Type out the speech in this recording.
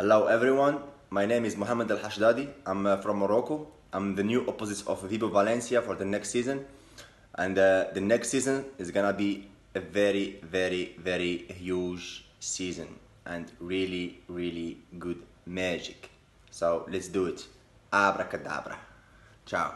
Hello everyone, my name is Mohamed Al Hashdadi. I'm uh, from Morocco. I'm the new opposite of Vibo Valencia for the next season. And uh, the next season is gonna be a very, very, very huge season and really, really good magic. So let's do it. Abracadabra. Ciao.